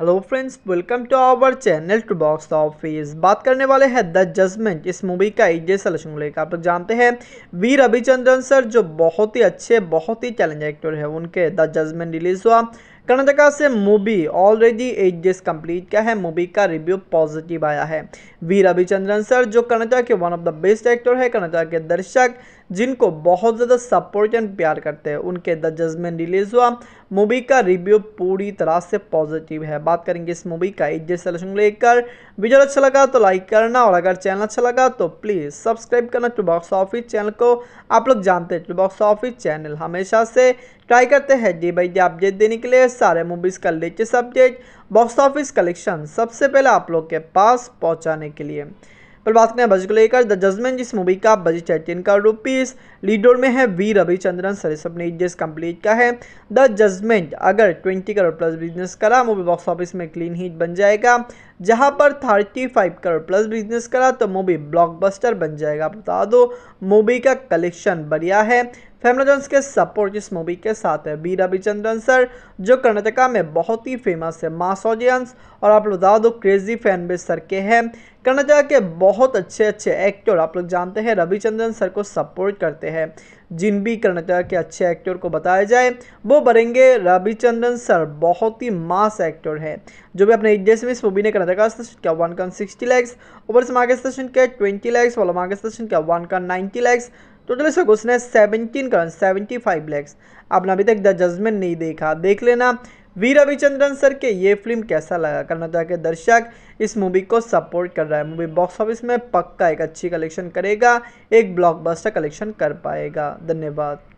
hello friends welcome to our channel to box office बात करने वाले हैं द जजमेंट इस मूवी का एजे सलेक्शन को लेकर आप लोग जानते हैं वी रविचंद्रन सर जो बहुत ही अच्छे बहुत ही चैलेंज एक्टर है उनके द जजमेंट रिलीज हुआ कर्नाटका से movie already eight days complete क्या है मूवी का रिव्यू पॉजिटिव आया है वी रविचंद्रन सर जो कर्नाटक के one of the best actor है कर्नाटक के दर्शक जिनको बहुत ज़्यादा सपोर्ट एंड प्यार करते हैं उनके द जजमेंट रिलीज़ हुआ मूवी का रिव्यू पूरी तरह से पॉजिटिव है बात करेंगे इस मूवी का इज्जत सलेक्शन को लेकर वीडियो अच्छा लगा तो लाइक करना और अगर चैनल अच्छा लगा तो प्लीज़ सब्सक्राइब करना टू बॉक्स ऑफिस चैनल को आप लोग जानते हैं टू बॉक्स ऑफिस चैनल हमेशा से ट्राई करते हैं जी भाई जी अपडेट देने के लिए सारे मूवीज़ का latest update box office collection सबसे पहले आप लोग के पास पहुँचाने के लिए पर बात करें बजट को लेकर द जजमेंट जिस मूवी का बजट है तीन करोड़ रुपीज़ लीडोर में है वी रविचंद्रन सरेसप ने जिस कंप्लीट का है द जजमेंट अगर ट्वेंटी करोड़ प्लस बिजनेस करा मूवी बॉक्स ऑफिस में क्लीन हिट बन जाएगा जहां पर thirty five crore plus business करा तो मूवी ब्लॉकबस्टर बन जाएगा बता दो मूवी का कलेक्शन बढ़िया है फेमना जॉन्स के सपोर्ट इस मूवी के साथ है बी रविचंद्रन सर जो कर्नाटका में बहुत ही फेमस है मास ऑडियंस और आप लोग बता दो क्रेजी फैन बेस सर के हैं कर्नाटका के बहुत अच्छे अच्छे एक्टर आप लोग जानते हैं रविचंद्रन सर को सपोर्ट करते हैं जिन भी कर्नाटका के अच्छे एक्टर को बताया जाए वो बनेंगे रविचंद्रन सर बहुत ही मास एक्टर है जो भी अपने इंडिया इस मूवी ने कर्नाटका सेशन किया वन का sixty lakhs overseas market session किया ट्वेंटी लैक्स वाला मार्केट सेशन किया वन का नाइन्टी लैक्स टोटल इसका क्वेश्चन है सेवनटीन का सेवेंटी फाइव लैक्स आपने अभी तक द जजमेंट नहीं देखा देख लेना वी रविचंद्रन सर के ये फिल्म कैसा लगा करना चाहिए दर्शक इस मूवी को सपोर्ट कर रहा है मूवी बॉक्स ऑफिस में पक्का एक अच्छी कलेक्शन करेगा एक ब्लॉकबस्टर कलेक्शन कर पाएगा धन्यवाद